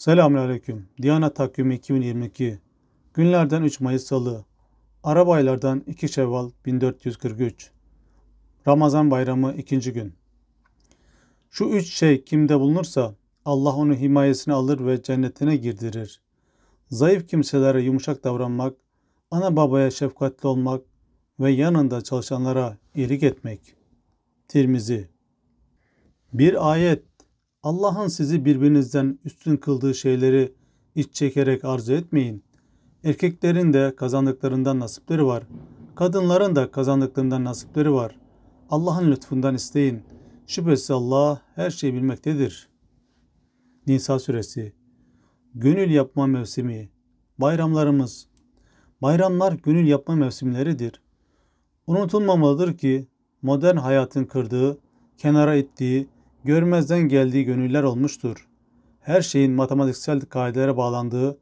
Selamünaleyküm. Diyanet Takvimi 2022. Günlerden 3 Mayıs Salı. Arabaylardan 2 Şevval 1443. Ramazan Bayramı 2. gün. Şu üç şey kimde bulunursa Allah onu himayesine alır ve cennetine girdirir. Zayıf kimselere yumuşak davranmak, ana babaya şefkatli olmak ve yanında çalışanlara iyilik etmek. Tirmizi bir ayet Allah'ın sizi birbirinizden üstün kıldığı şeyleri iç çekerek arzu etmeyin. Erkeklerin de kazandıklarından nasipleri var. Kadınların da kazandıklarından nasipleri var. Allah'ın lütfundan isteyin. Şüphesiz Allah her şeyi bilmektedir. Nisa suresi Gönül yapma mevsimi Bayramlarımız Bayramlar gönül yapma mevsimleridir. Unutulmamalıdır ki modern hayatın kırdığı, kenara ittiği, görmezden geldiği gönüller olmuştur. Her şeyin matematiksel kaidelere bağlandığı,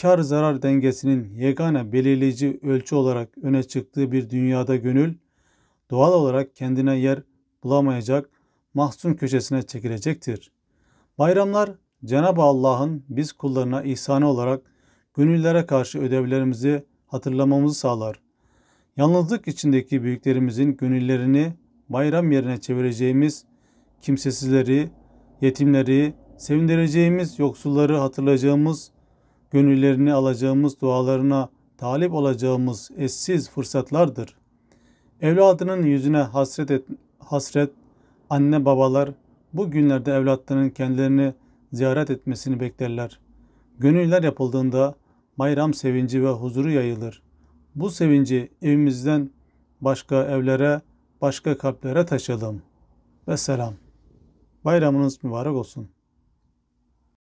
kar zarar dengesinin yegane belirleyici ölçü olarak öne çıktığı bir dünyada gönül, doğal olarak kendine yer bulamayacak, mahzun köşesine çekilecektir. Bayramlar, Cenab-ı Allah'ın biz kullarına ihsanı olarak gönüllere karşı ödevlerimizi hatırlamamızı sağlar. Yalnızlık içindeki büyüklerimizin gönüllerini bayram yerine çevireceğimiz kimsesizleri, yetimleri, sevindireceğimiz, yoksulları hatırlayacağımız, gönüllerini alacağımız, dualarına talip olacağımız eşsiz fırsatlardır. Evladının yüzüne hasret et, hasret anne babalar bu günlerde evlatlarının kendilerini ziyaret etmesini beklerler. Gönüller yapıldığında bayram sevinci ve huzuru yayılır. Bu sevinci evimizden başka evlere, başka kalplere taşıyalım. Ve selam. Bayramınız mübarek olsun.